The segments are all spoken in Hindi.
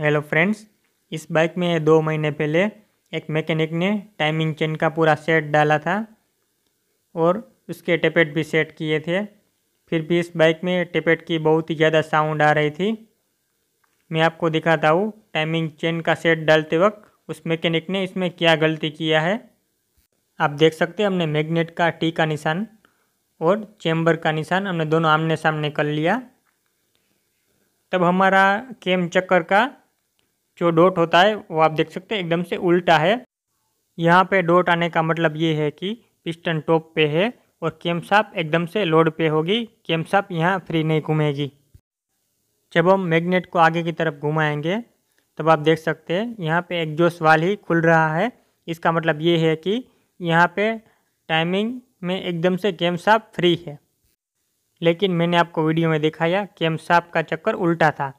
हेलो फ्रेंड्स इस बाइक में दो महीने पहले एक मैकेनिक ने टाइमिंग चेन का पूरा सेट डाला था और उसके टेपेट भी सेट किए थे फिर भी इस बाइक में टेपेट की बहुत ही ज़्यादा साउंड आ रही थी मैं आपको दिखाता हूँ टाइमिंग चेन का सेट डालते वक्त उस मैकेनिक ने इसमें क्या गलती किया है आप देख सकते हैं हमने मैग्नेट का टी का निशान और चेम्बर का निशान हमने दोनों आमने सामने कर लिया तब हमारा केम चक्कर का जो डॉट होता है वो आप देख सकते हैं एकदम से उल्टा है यहाँ पे डॉट आने का मतलब ये है कि पिस्टन टॉप पे है और केमसाप एकदम से लोड पे होगी केमसाप यहाँ फ्री नहीं घूमेगी जब हम मैग्नेट को आगे की तरफ घुमाएंगे तब आप देख सकते हैं यहाँ पे जोश वाल ही खुल रहा है इसका मतलब ये है कि यहाँ पे टाइमिंग में एकदम से केमसाप फ्री है लेकिन मैंने आपको वीडियो में दिखाया केमसाप का चक्कर उल्टा था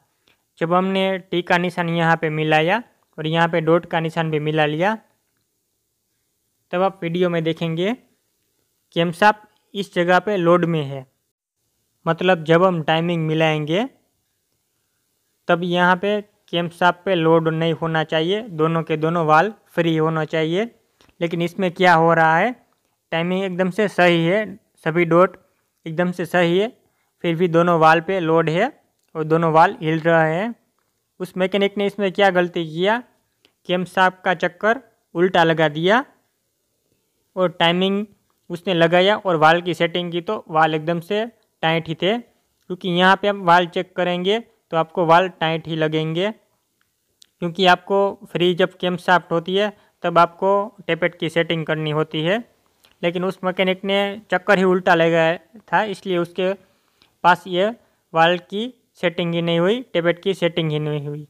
जब हमने टी का निशान यहाँ पे मिलाया और यहाँ पे डॉट का निशान भी मिला लिया तब आप वीडियो में देखेंगे कि इस जगह पे लोड में है मतलब जब हम टाइमिंग मिलाएंगे तब यहाँ पे केम पे लोड नहीं होना चाहिए दोनों के दोनों वाल फ्री होना चाहिए लेकिन इसमें क्या हो रहा है टाइमिंग एकदम से सही है सभी डॉट एकदम से सही है फिर भी दोनों वाल पे लोड है और दोनों वाल हिल रहे हैं उस मैकेनिक ने इसमें क्या गलती किया केम साहब का चक्कर उल्टा लगा दिया और टाइमिंग उसने लगाया और वाल की सेटिंग की तो वाल एकदम से टाइट ही थे क्योंकि यहाँ पे हम वाल चेक करेंगे तो आपको वाल टाइट ही लगेंगे क्योंकि आपको फ्री जब केम साफ्ट होती है तब आपको टेपेट की सेटिंग करनी होती है लेकिन उस मैकेनिक ने चक्कर ही उल्टा लगाया था इसलिए उसके पास ये वाल की सेटिंग ही नहीं हुई टेबलेट की सेटिंग ही नहीं हुई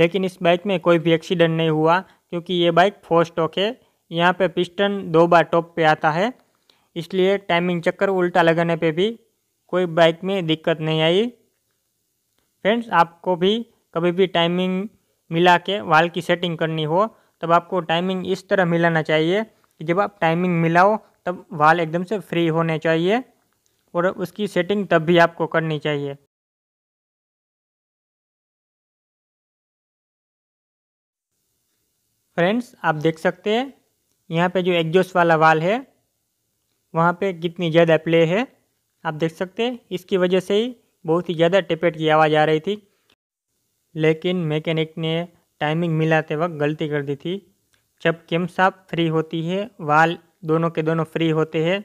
लेकिन इस बाइक में कोई भी एक्सीडेंट नहीं हुआ क्योंकि ये बाइक फोर स्टॉक है यहाँ पे पिस्टन दो बार टॉप पे आता है इसलिए टाइमिंग चक्कर उल्टा लगाने पे भी कोई बाइक में दिक्कत नहीं आई फ्रेंड्स आपको भी कभी भी टाइमिंग मिला के वाल की सेटिंग करनी हो तब आपको टाइमिंग इस तरह मिलाना चाहिए कि जब आप टाइमिंग मिलाओ तब वाल एकदम से फ्री होने चाहिए और उसकी सेटिंग तब भी आपको करनी चाहिए फ्रेंड्स आप देख सकते हैं यहाँ पे जो एग्जोस वाला वाल है वहाँ पे कितनी ज़्यादा प्ले है आप देख सकते हैं इसकी वजह से ही बहुत ही ज़्यादा टिपेट की आवाज़ आ रही थी लेकिन मैकेनिक ने टाइमिंग मिलाते वक्त गलती कर दी थी जब केम साफ फ्री होती है वाल दोनों के दोनों फ्री होते हैं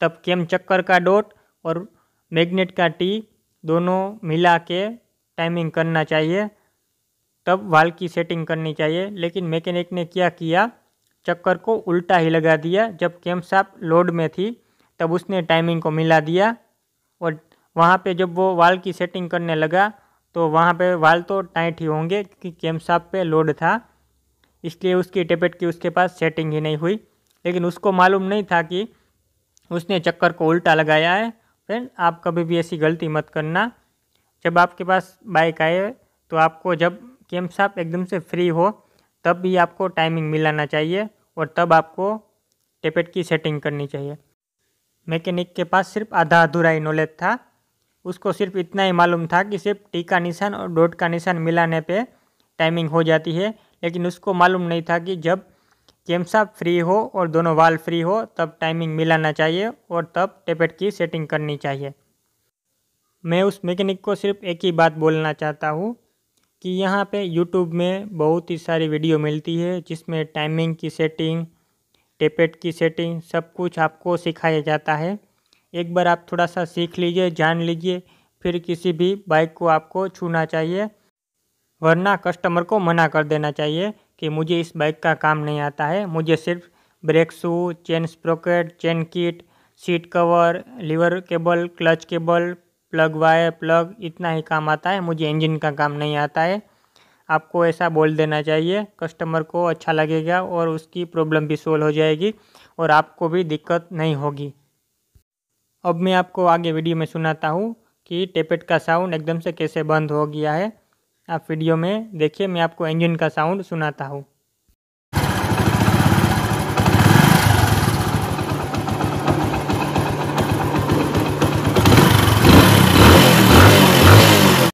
तब केम चक्कर का डोट और मैग्नेट का टी दोनों मिला के टाइमिंग करना चाहिए तब वाल की सेटिंग करनी चाहिए लेकिन मैकेनिक ने क्या किया चक्कर को उल्टा ही लगा दिया जब कैम्पसाप लोड में थी तब उसने टाइमिंग को मिला दिया और वहाँ पे जब वो वाल की सेटिंग करने लगा तो वहाँ पे वाल तो टाइट ही होंगे क्योंकि कैम्पसाप पे लोड था इसलिए उसकी टेपेट की उसके पास सेटिंग ही नहीं हुई लेकिन उसको मालूम नहीं था कि उसने चक्कर को उल्टा लगाया है फ्रेंड आप कभी भी ऐसी गलती मत करना जब आपके पास बाइक आए तो आपको जब गेम्स आप एकदम से फ्री हो तब भी आपको टाइमिंग मिलाना चाहिए और तब आपको टेपेट की सेटिंग करनी चाहिए मैकेनिक के पास सिर्फ आधा अधूरा ही नॉलेज था उसको सिर्फ इतना ही मालूम था कि सिर्फ टी का निशान और डॉट का निशान मिलाने पे टाइमिंग हो जाती है लेकिन उसको मालूम नहीं था कि जब गेम्सा फ्री हो और दोनों वाल फ्री हो तब टाइमिंग मिलाना चाहिए और तब टेपेट की सेटिंग करनी चाहिए मैं उस मैकेनिक को सिर्फ एक ही बात बोलना चाहता हूँ कि यहाँ पे यूट्यूब में बहुत ही सारी वीडियो मिलती है जिसमें टाइमिंग की सेटिंग टेपेट की सेटिंग सब कुछ आपको सिखाया जाता है एक बार आप थोड़ा सा सीख लीजिए जान लीजिए फिर किसी भी बाइक को आपको छूना चाहिए वरना कस्टमर को मना कर देना चाहिए कि मुझे इस बाइक का काम नहीं आता है मुझे सिर्फ brake shoe chain sprocket chain kit seat cover lever cable clutch cable plug wire plug इतना ही काम आता है मुझे इंजन का काम नहीं आता है आपको ऐसा बोल देना चाहिए कस्टमर को अच्छा लगेगा और उसकी प्रॉब्लम भी सोल्व हो जाएगी और आपको भी दिक्कत नहीं होगी अब मैं आपको आगे वीडियो में सुनाता हूँ कि टेपेट का साउंड एकदम से कैसे बंद हो गया है आप वीडियो में देखिए मैं आपको इंजन का साउंड सुनाता हूँ